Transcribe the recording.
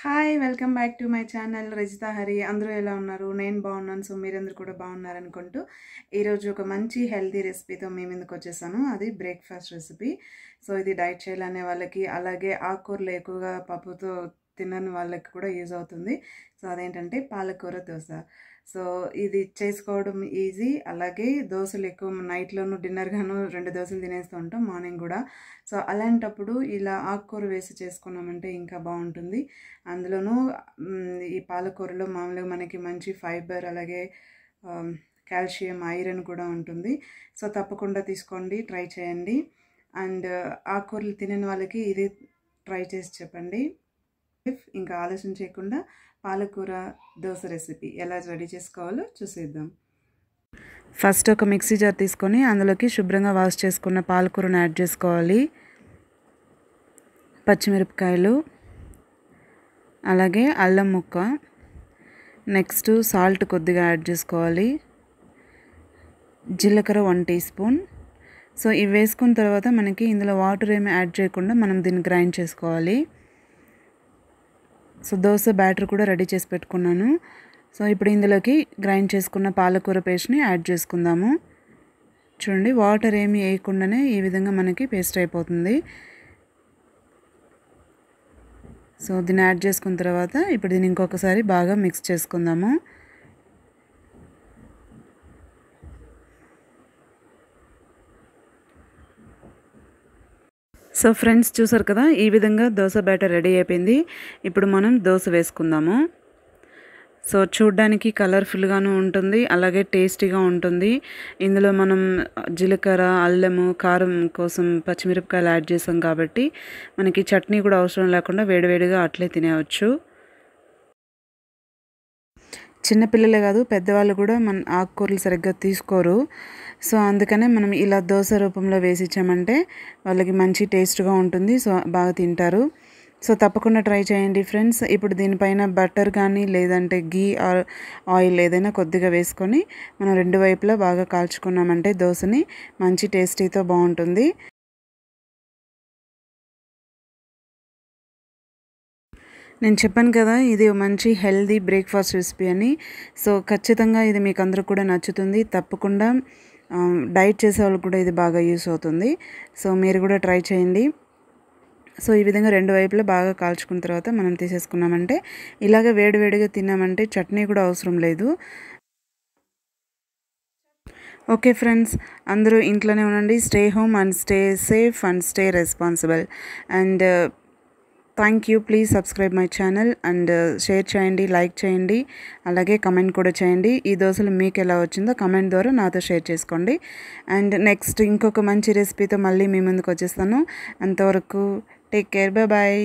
hi welcome back to my channel Rajitha Hari అందరూ ఎలా ఉన్నారు నేను బాగున్నాను సో మీరందరూ కూడా బాగున్నారనుకుంటూ ఈరోజు ఒక మంచి హెల్తీ రెసిపీతో మీ ఇందుకు వచ్చేసాను అది బ్రేక్ఫాస్ట్ రెసిపీ సో ఇది డైట్ చేయాలనే వాళ్ళకి అలాగే ఆకుకూరలు ఎక్కువగా పప్పుతో తినని వాళ్ళకి కూడా యూజ్ అవుతుంది సో అదేంటంటే పాలకూర దోశ సో ఇది చేసుకోవడం ఈజీ అలాగే దోశలు ఎక్కువ నైట్లోనూ డిన్నర్గాను రెండు దోశలు తినేస్తూ ఉంటాం మార్నింగ్ కూడా సో అలాంటప్పుడు ఇలా ఆకుకూర వేసి చేసుకున్నామంటే ఇంకా బాగుంటుంది అందులోనూ ఈ పాలకూరలో మామూలుగా మనకి మంచి ఫైబర్ అలాగే కాల్షియం ఐరన్ కూడా ఉంటుంది సో తప్పకుండా తీసుకోండి ట్రై చేయండి అండ్ ఆకుకూరలు తినని వాళ్ళకి ఇది ట్రై చేసి చెప్పండి ఇంకా ఆలోచన చేయకుండా పాలకూర దోశ రెసిపీ ఎలా రెడీ చేసుకోవాలో చూసేద్దాం ఫస్ట్ ఒక మిక్సీ జార్ తీసుకొని అందులోకి శుభ్రంగా వాష్ చేసుకున్న పాలకూరను యాడ్ చేసుకోవాలి పచ్చిమిరపకాయలు అలాగే అల్లం ముక్క నెక్స్ట్ సాల్ట్ కొద్దిగా యాడ్ చేసుకోవాలి జీలకర్ర వన్ టీ స్పూన్ సో ఇవి వేసుకున్న తర్వాత మనకి ఇందులో వాటర్ ఏమి యాడ్ చేయకుండా మనం దీన్ని గ్రైండ్ చేసుకోవాలి సో దోశ బ్యాటర్ కూడా రెడీ చేసి పెట్టుకున్నాను సో ఇప్పుడు ఇందులోకి గ్రైండ్ చేసుకున్న పాలకూర పేస్ట్ని యాడ్ చేసుకుందాము చూడండి వాటర్ ఏమి వేయకుండానే ఈ విధంగా మనకి పేస్ట్ అయిపోతుంది సో దీన్ని యాడ్ చేసుకున్న తర్వాత ఇప్పుడు దీన్ని ఇంకొకసారి బాగా మిక్స్ చేసుకుందాము సో ఫ్రెండ్స్ చూసారు కదా ఈ విధంగా దోశ బ్యాటర్ రెడీ అయిపోయింది ఇప్పుడు మనం దోశ వేసుకుందాము సో చూడ్డానికి కలర్ఫుల్గాను ఉంటుంది అలాగే టేస్టీగా ఉంటుంది ఇందులో మనం జీలకర్ర అల్లము కారం కోసం పచ్చిమిరపకాయలు యాడ్ చేసాం కాబట్టి మనకి చట్నీ కూడా అవసరం లేకుండా వేడివేడిగా అట్లే తినేవచ్చు చిన్నపిల్లలే కాదు పెద్దవాళ్ళు కూడా మన ఆకుకూరలు సరిగ్గా తీసుకోరు సో అందుకనే మనం ఇలా దోశ రూపంలో వేసి ఇచ్చామంటే వాళ్ళకి మంచి టేస్ట్గా ఉంటుంది సో బాగా తింటారు సో తప్పకుండా ట్రై చేయండి ఫ్రెండ్స్ ఇప్పుడు దీనిపైన బటర్ కానీ లేదంటే గీ ఆర్ ఆయిల్ ఏదైనా కొద్దిగా వేసుకొని మనం రెండు వైపులా బాగా కాల్చుకున్నామంటే దోశని మంచి టేస్టీతో బాగుంటుంది నేను చెప్పాను కదా ఇది మంచి హెల్దీ బ్రేక్ఫాస్ట్ రెసిపీ అని సో ఖచ్చితంగా ఇది మీకు అందరూ కూడా నచ్చుతుంది తప్పకుండా డైట్ చేసే వాళ్ళకి కూడా ఇది బాగా యూస్ అవుతుంది సో మీరు కూడా ట్రై చేయండి సో ఈ విధంగా రెండు వైపులా బాగా కాల్చుకున్న తర్వాత మనం తీసేసుకున్నామంటే ఇలాగ వేడివేడిగా తిన్నామంటే చట్నీ కూడా అవసరం లేదు ఓకే ఫ్రెండ్స్ అందరూ ఇంట్లోనే ఉండండి stay home and stay safe and stay responsible and thank you please subscribe my channel and share చేయండి లైక్ చేయండి అలాగే కమెంట్ కూడా చేయండి ఈ దోశలు మీకు ఎలా వచ్చిందో కమెంట్ ద్వారా నాతో షేర్ చేసుకోండి అండ్ నెక్స్ట్ ఇంకొక మంచి రెసిపీతో మళ్ళీ మీ ముందుకు వచ్చేస్తాను అంతవరకు టేక్ కేర్ బాయ్